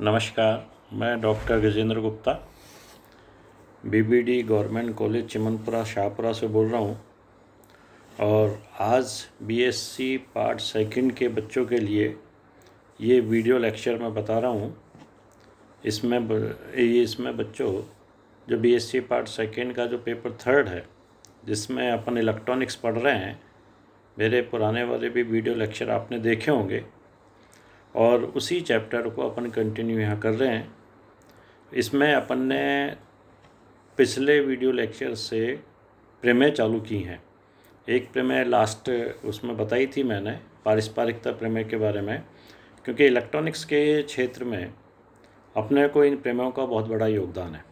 नमस्कार मैं doctor Gajendra Gupta BBD government college Chimanpura Shahpura से बोल रहा हूँ और आज बीएससी पार्ट सेकंड के बच्चों के लिए ये वीडियो लेक्चर मैं बता रहा हूँ इसमें इसमें बच्चों जो बीएससी पार्ट सेकंड का जो पेपर थर्ड है जिसमें अपन इलेक्ट्रॉनिक्स पढ़ रहे हैं मेरे पुराने वाले भी वीडियो लेक्चर आपने देखे होंगे और उसी चैप्टर को अपन कंटिन्यू यहाँ कर रहे हैं इसमें अपन ने पिछले वीडियो लेक्चर से प्रमेय चालू की हैं एक प्रमेय लास्ट उसमें बताई थी मैंने पारस्परिकता प्रमेय के बारे में क्योंकि इलेक्ट्रॉनिक्स के क्षेत्र में अपने को इन प्रेमों का बहुत बड़ा योगदान है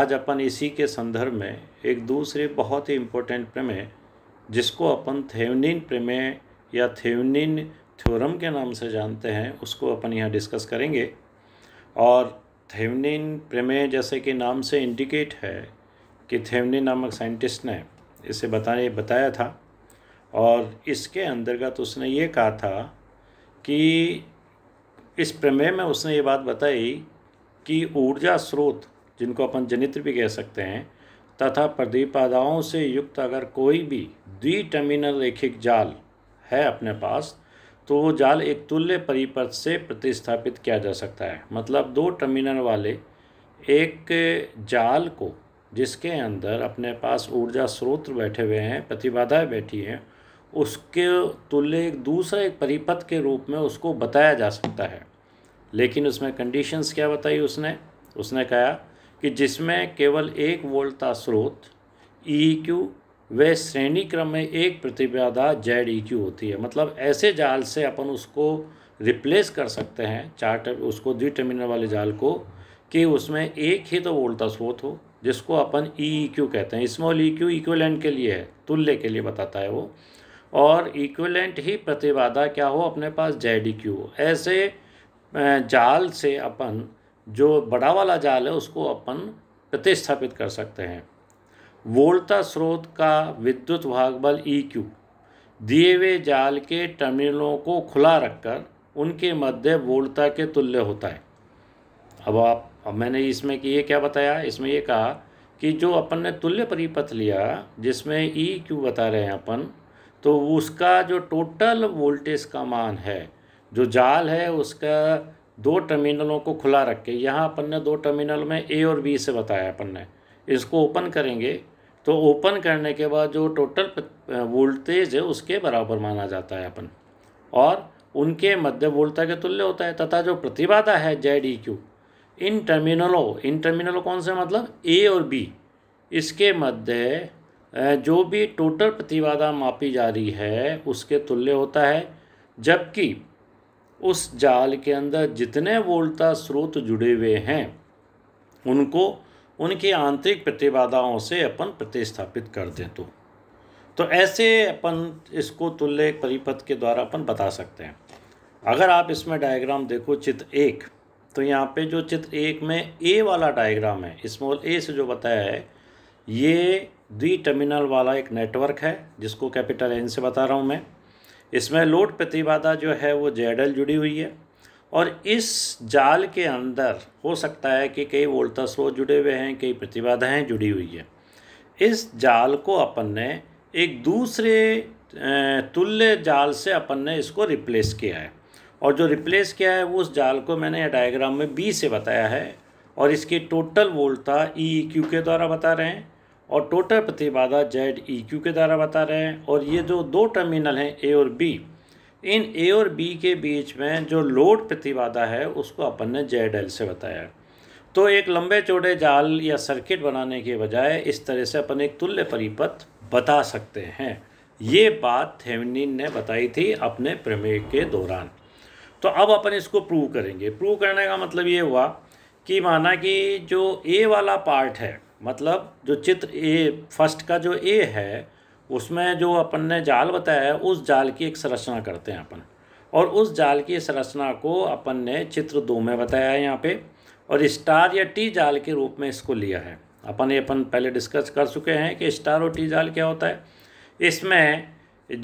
आज अपन इसी के संदर्भ में एक दूसरे बहुत ही इम्पोर्टेंट प्रमेय जिसको अपन थेवनिन प्रमेय या थेवनिन थ्योरम के नाम से जानते हैं उसको अपन यहाँ डिस्कस करेंगे और थेवनिन प्रमेय जैसे कि नाम से इंडिकेट है कि थेवनिन नामक साइंटिस्ट ने इसे बताने बताया था और इसके अंतर्गत उसने ये कहा था कि इस प्रमेय में उसने ये बात बताई कि ऊर्जा स्रोत जिनको अपन जनित्र भी कह सकते हैं तथा प्रदीपादाओं से युक्त अगर कोई भी द्वि टर्मिनल रेखिक जाल है अपने पास तो वो जाल एक तुल्य परिपथ से प्रतिस्थापित किया जा सकता है मतलब दो टर्मिनल वाले एक जाल को जिसके अंदर अपने पास ऊर्जा स्रोत बैठे हुए हैं प्रतिबाधाएँ बैठी हैं उसके तुल्य एक दूसरे एक परिपथ के रूप में उसको बताया जा सकता है लेकिन उसमें कंडीशंस क्या बताई उसने उसने कहा कि जिसमें केवल एक वोल्ट का स्रोत ई e क्यू वह श्रेणी क्रम में एक प्रतिबाधा जेड ई क्यू होती है मतलब ऐसे जाल से अपन उसको रिप्लेस कर सकते हैं चार उसको द्वि टर्मिनल वाले जाल को कि उसमें एक ही तो वोल्टा स्रोत हो जिसको अपन ई ई क्यू कहते हैं स्मॉल ई क्यू इक्वलेंट के लिए है तुल्य के लिए बताता है वो और इक्वलेंट ही प्रतिबाधा क्या हो अपने पास जेड ई क्यू हो ऐसे जाल से अपन जो बड़ा वाला जाल है उसको अपन प्रतिस्थापित कर सकते हैं वोल्टा स्रोत का विद्युत भाग बल ई e क्यू दिए हुए जाल के टर्मिनलों को खुला रखकर उनके मध्य वोल्टा के तुल्य होता है अब आप अब मैंने इसमें कि ये क्या बताया इसमें ये कहा कि जो अपन ने तुल्य परिपथ लिया जिसमें ई e क्यू बता रहे हैं अपन तो उसका जो टोटल वोल्टेज का मान है जो जाल है उसका दो टर्मिनलों को खुला रख के यहाँ अपन ने दो टर्मिनल में ए और बी से बताया अपन ने इसको ओपन करेंगे तो ओपन करने के बाद जो टोटल वोल्टेज है उसके बराबर माना जाता है अपन और उनके मध्य वोल्टता के तुल्य होता है तथा जो प्रतिबाधा है जेड ई क्यू इन टर्मिनलों इन टर्मिनलों कौन से मतलब ए और बी इसके मध्य जो भी टोटल प्रतिबाधा मापी जा रही है उसके तुल्य होता है जबकि उस जाल के अंदर जितने वोल्टता स्रोत जुड़े हुए हैं उनको उनकी आंतरिक प्रतिबाधाओं से अपन प्रतिस्थापित कर दें तो तो ऐसे अपन इसको तुल्य परिपथ के द्वारा अपन बता सकते हैं अगर आप इसमें डायग्राम देखो चित्र एक तो यहाँ पे जो चित्र एक में ए वाला डायग्राम है स्मॉल ए से जो बताया है ये द्वि टर्मिनल वाला एक नेटवर्क है जिसको कैपिटल एन से बता रहा हूँ मैं इसमें लोड प्रतिबाधा जो है वो जेड जुड़ी हुई है और इस जाल के अंदर हो सकता है कि कई वोल्टा स्रोत जुड़े हुए हैं कई प्रतिबाधाएं जुड़ी हुई है इस जाल को अपन ने एक दूसरे तुल्य जाल से अपन ने इसको रिप्लेस किया है और जो रिप्लेस किया है वो उस जाल को मैंने डायग्राम में बी से बताया है और इसके total voltage E e Q e के द्वारा बता रहे हैं और टोटल प्रतिबाधा जेड ई क्यू के द्वारा बता रहे हैं और ये जो दो टर्मिनल हैं ए और बी इन ए और बी के बीच में जो लोड प्रतिवादा है उसको अपन ने जेड एल से बताया तो एक लंबे चौड़े जाल या सर्किट बनाने के बजाय इस तरह से अपन एक तुल्य परिपथ बता सकते हैं ये बात थेवनिन ने बताई थी अपने प्रमेय के दौरान तो अब अपन इसको प्रूव करेंगे प्रूव करने का मतलब ये हुआ कि माना कि जो ए वाला पार्ट है मतलब जो चित्र ए फर्स्ट का जो ए है उसमें जो अपन ने जाल बताया है उस जाल की एक संरचना करते हैं अपन और उस जाल की संरचना को अपन ने चित्र दो में बताया है यहाँ पे और स्टार या टी जाल के रूप में इसको लिया है अपन ये अपन पहले डिस्कस कर चुके हैं कि स्टार और टी जाल क्या होता है इसमें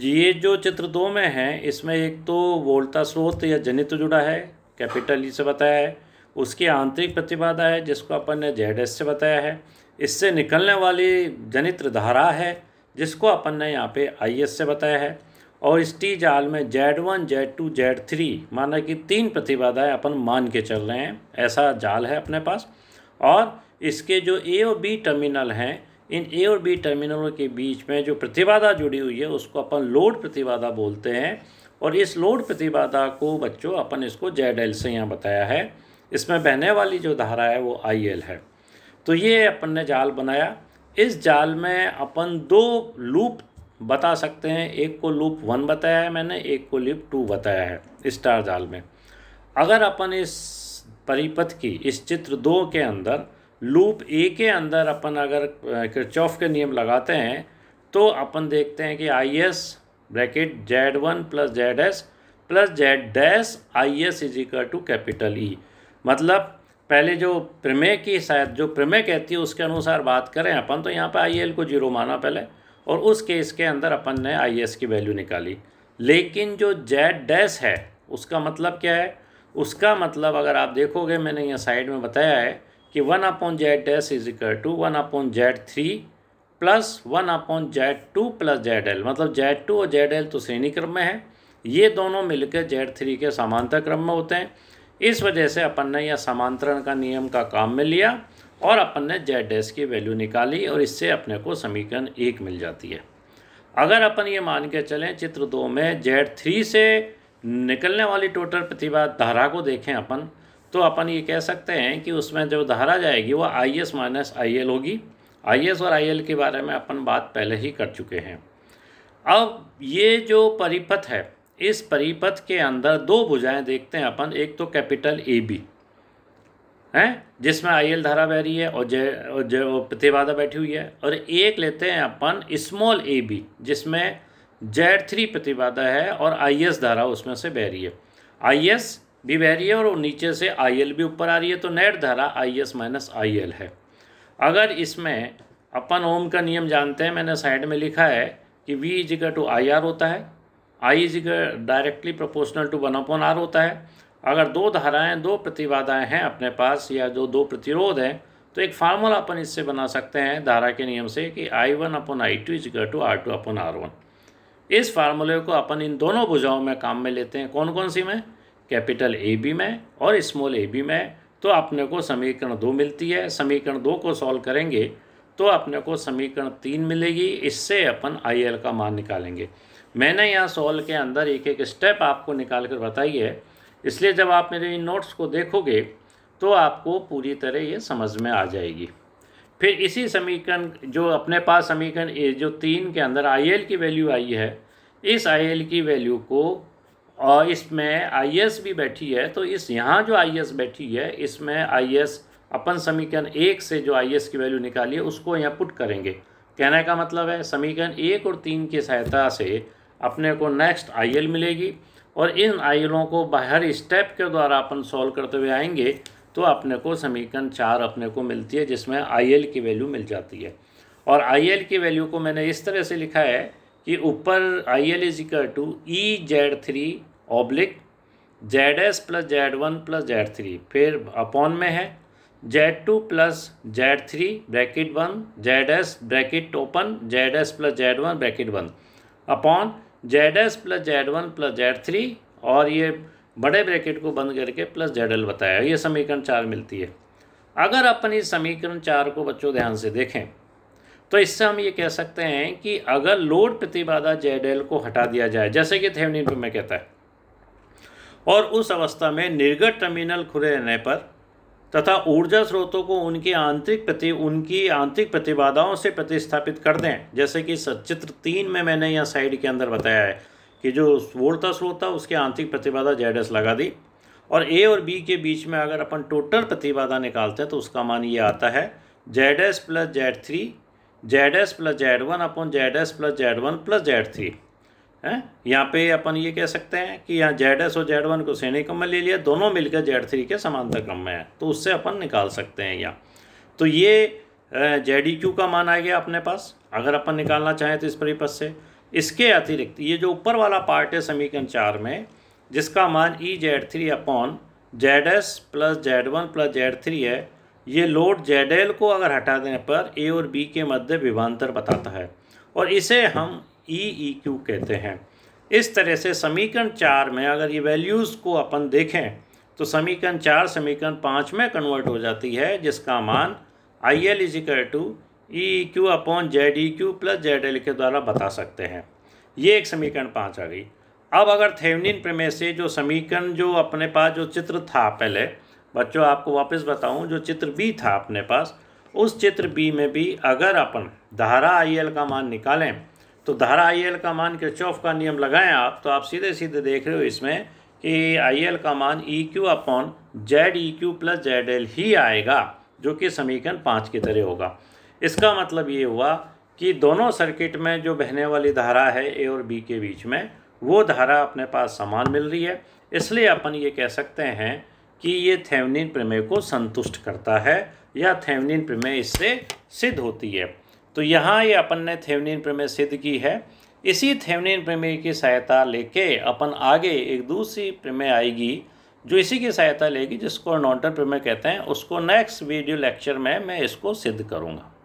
ये जो चित्र दो में है इसमें एक तो वोल्टा स्रोत या जनित्र जुड़ा है कैपिटल ई से बताया है उसकी आंतरिक प्रतिबाधा है जिसको अपन ने जेड एस से बताया है इससे निकलने वाली जनित्र धारा है जिसको अपन ने यहाँ पे आई एस से बताया है और इस टी जाल में Z one Z two Z three माना कि तीन प्रतिबाधाएँ अपन मान के चल रहे हैं ऐसा जाल है अपने पास और इसके जो ए और बी टर्मिनल हैं इन ए और बी टर्मिनलों के बीच में जो प्रतिबाधा जुड़ी हुई है उसको अपन लोड प्रतिबाधा बोलते हैं और इस लोड प्रतिबाधा को बच्चों अपन इसको जेड एल से यहाँ बताया है इसमें बहने वाली जो धारा है वो आई एल है तो ये अपन ने जाल बनाया इस जाल में अपन दो लूप बता सकते हैं एक को लूप वन बताया है मैंने एक को लूप टू बताया है स्टार जाल में अगर अपन इस परिपथ की इस चित्र दो के अंदर लूप ए के अंदर अपन अगर किरचॉफ के नियम लगाते हैं तो अपन देखते हैं कि I S bracket Z one plus Z S plus Z dash I S is equal to capital E e। मतलब पहले जो प्रमेय की शायद जो प्रमेय कहती है उसके अनुसार बात करें अपन तो यहाँ पे आई को जीरो माना पहले और उस केस के अंदर अपन ने आई की वैल्यू निकाली लेकिन जो जेड डैश है उसका मतलब क्या है उसका मतलब अगर आप देखोगे मैंने यहाँ साइड में बताया है कि one upon Z dash is equal to one upon Z three plus one upon Z two plus Z L मतलब जेड टू और जेड एल तो श्रेणी क्रम में है ये दोनों मिलकर जेड थ्री के समानता क्रम में होते हैं इस वजह से अपन ने यह समांतरण का नियम का काम में लिया और अपन ने जेड डैश की वैल्यू निकाली और इससे अपने को समीकरण एक मिल जाती है अगर अपन ये मान के चलें चित्र दो में जेड थ्री से निकलने वाली टोटल प्रतिभा धारा को देखें अपन तो अपन ये कह सकते हैं कि उसमें जो धारा जाएगी वो I S minus I L होगी आई एस और आई एल के बारे में अपन बात पहले ही कर चुके हैं अब ये जो परिपथ है इस परिपथ के अंदर दो भुजाएं देखते हैं अपन एक तो कैपिटल ए बी है जिसमें आई एल धारा बह रही है और जय और जय प्रतिबाधा बैठी हुई है और एक लेते हैं अपन स्मॉल ए बी जिसमें जेड थ्री प्रतिबाधा है और आई एस धारा उसमें से बह रही है आई एस भी बह रही है और नीचे से आई एल भी ऊपर आ रही है तो नेट धारा I S minus I L है अगर इसमें अपन ओम का नियम जानते हैं मैंने साइड में लिखा है कि V is equal to I R होता है I is directly proportional to one upon R होता है अगर दो धाराएं दो प्रतिवादाएं हैं अपने पास या जो दो प्रतिरोध हैं तो एक फार्मूला अपन इससे बना सकते हैं धारा के नियम से कि I one upon I two is equal to R two upon R one इस फार्मूले को अपन इन दोनों भुजाओं में काम में लेते हैं कौन कौन सी में कैपिटल ए बी में और स्मॉल ए बी में तो अपने को समीकरण दो मिलती है समीकरण दो को सॉल्व करेंगे तो अपने को समीकरण तीन मिलेगी इससे अपन आई एल का मान निकालेंगे मैंने यहाँ सॉल्व के अंदर एक एक स्टेप आपको निकाल कर बताई है इसलिए जब आप मेरे इन नोट्स को देखोगे तो आपको पूरी तरह ये समझ में आ जाएगी फिर इसी समीकरण जो अपने पास समीकरण जो तीन के अंदर आई की वैल्यू आई है इस आई की वैल्यू को और इसमें आई भी बैठी है तो इस यहाँ जो आई बैठी है इसमें आई अपन समीकरण एक से जो आई की वैल्यू निकाली है उसको यहाँ पुट करेंगे कहने का मतलब है समीकरण एक और तीन की सहायता से अपने को नेक्स्ट आई मिलेगी और इन आई को बाहर स्टेप के द्वारा अपन सॉल्व करते हुए आएंगे तो अपने को समीकरण चार अपने को मिलती है जिसमें आई की वैल्यू मिल जाती है और आई की वैल्यू को मैंने इस तरह से लिखा है कि ऊपर I L is equal to E Z three oblique Z S plus Z one plus Z three फिर अपॉन में है Z two plus Z three bracket one Z S bracket open Z S plus Z one bracket one upon Z S plus Z one plus Z three और ये बड़े bracket को बंद करके plus Z L बताया ये समीकरण चार मिलती है अगर अपन इस समीकरण चार को बच्चों ध्यान से देखें तो इससे हम ये कह सकते हैं कि अगर लोड प्रतिबाधा जेड एल को हटा दिया जाए जैसे कि थेवनी में कहता है और उस अवस्था में निर्गत टर्मिनल खुले रहने पर तथा ऊर्जा स्रोतों को उनके आंतरिक प्रति उनकी आंतरिक प्रतिबाधाओं से प्रतिस्थापित कर दें जैसे कि सचित्र तीन में मैंने यहाँ साइड के अंदर बताया है कि जो वोल्ट स्रोत था उसके आंतरिक प्रतिबाधा जेड लगा दी और ए और बी के बीच में अगर अपन टोटल प्रतिबाधा निकालते हैं तो उसका मान ये आता है Z S plus Z three Z S plus Z one upon Z S plus Z one plus Z three है यहाँ पे अपन ये कह सकते हैं कि यहाँ जेड एस और जेड वन को श्रेणी क्रम में ले लिया दोनों मिलकर जेड थ्री के समांतर क्रम में है तो उससे अपन निकाल सकते हैं यहाँ तो ये जेड ई e क्यू का मान आ गया अपने पास अगर अपन निकालना चाहें तो इस परिपथ से इसके अतिरिक्त ये जो ऊपर वाला पार्ट है समीकरण चार में जिसका मान E e Z three upon Z S plus Z one plus Z three है ये लोड जेड एल को अगर हटा देने पर ए और बी के मध्य विभांतर बताता है और इसे हम ई ई क्यू कहते हैं इस तरह से समीकरण चार में अगर ये वैल्यूज़ को अपन देखें तो समीकरण चार समीकरण पाँच में कन्वर्ट हो जाती है जिसका मान I L is equal to E Q upon Z E Q plus Z L के द्वारा बता सकते हैं ये एक समीकरण पाँच आ गई अब अगर थेवनिन प्रमेय से जो समीकरण जो अपने पास जो चित्र था पहले बच्चों आपको वापस बताऊं जो चित्र बी था अपने पास उस चित्र बी में भी अगर अपन धारा आई एल का मान निकालें तो धारा आई का मान किरचौफ का नियम लगाएं आप तो आप सीधे सीधे देख रहे हो इसमें कि आई का मान E Q upon Z E Q plus Z L ही आएगा जो कि समीकरण पाँच की तरह होगा इसका मतलब ये हुआ कि दोनों सर्किट में जो बहने वाली धारा है ए और बी के बीच में वो धारा अपने पास समान मिल रही है इसलिए अपन ये कह सकते हैं कि ये थेवनिन प्रमेय को संतुष्ट करता है या थेवनिन प्रमेय इससे सिद्ध होती है तो यहाँ ये अपन ने थेवनिन प्रमेय सिद्ध की है इसी थेवनिन प्रमेय की सहायता लेके अपन आगे एक दूसरी प्रमेय आएगी जो इसी की सहायता लेगी जिसको नॉन्टर प्रमेय कहते हैं उसको नेक्स्ट वीडियो लेक्चर में मैं इसको सिद्ध करूँगा